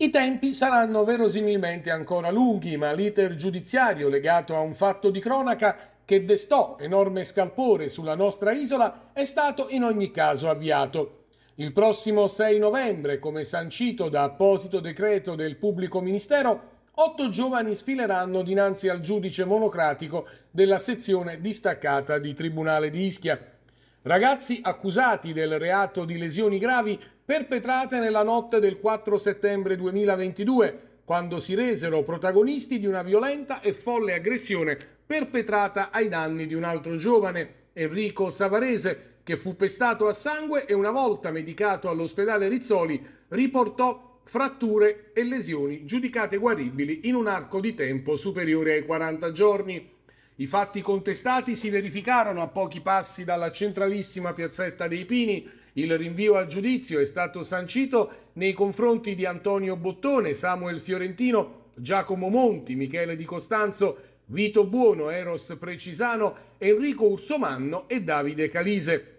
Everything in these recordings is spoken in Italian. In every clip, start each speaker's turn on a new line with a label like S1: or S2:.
S1: I tempi saranno verosimilmente ancora lunghi, ma l'iter giudiziario legato a un fatto di cronaca che destò enorme scalpore sulla nostra isola è stato in ogni caso avviato. Il prossimo 6 novembre, come sancito da apposito decreto del pubblico ministero, otto giovani sfileranno dinanzi al giudice monocratico della sezione distaccata di Tribunale di Ischia Ragazzi accusati del reato di lesioni gravi perpetrate nella notte del 4 settembre 2022, quando si resero protagonisti di una violenta e folle aggressione perpetrata ai danni di un altro giovane, Enrico Savarese, che fu pestato a sangue e una volta medicato all'ospedale Rizzoli riportò fratture e lesioni giudicate guaribili in un arco di tempo superiore ai 40 giorni. I fatti contestati si verificarono a pochi passi dalla centralissima piazzetta dei Pini. Il rinvio a giudizio è stato sancito nei confronti di Antonio Bottone, Samuel Fiorentino, Giacomo Monti, Michele Di Costanzo, Vito Buono, Eros Precisano, Enrico Ursomanno e Davide Calise.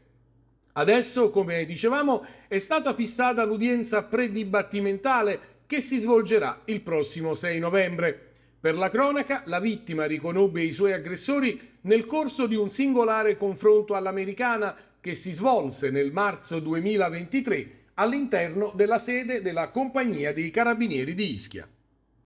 S1: Adesso, come dicevamo, è stata fissata l'udienza predibattimentale che si svolgerà il prossimo 6 novembre. Per la cronaca, la vittima riconobbe i suoi aggressori nel corso di un singolare confronto all'americana che si svolse nel marzo 2023 all'interno della sede della Compagnia dei Carabinieri di Ischia.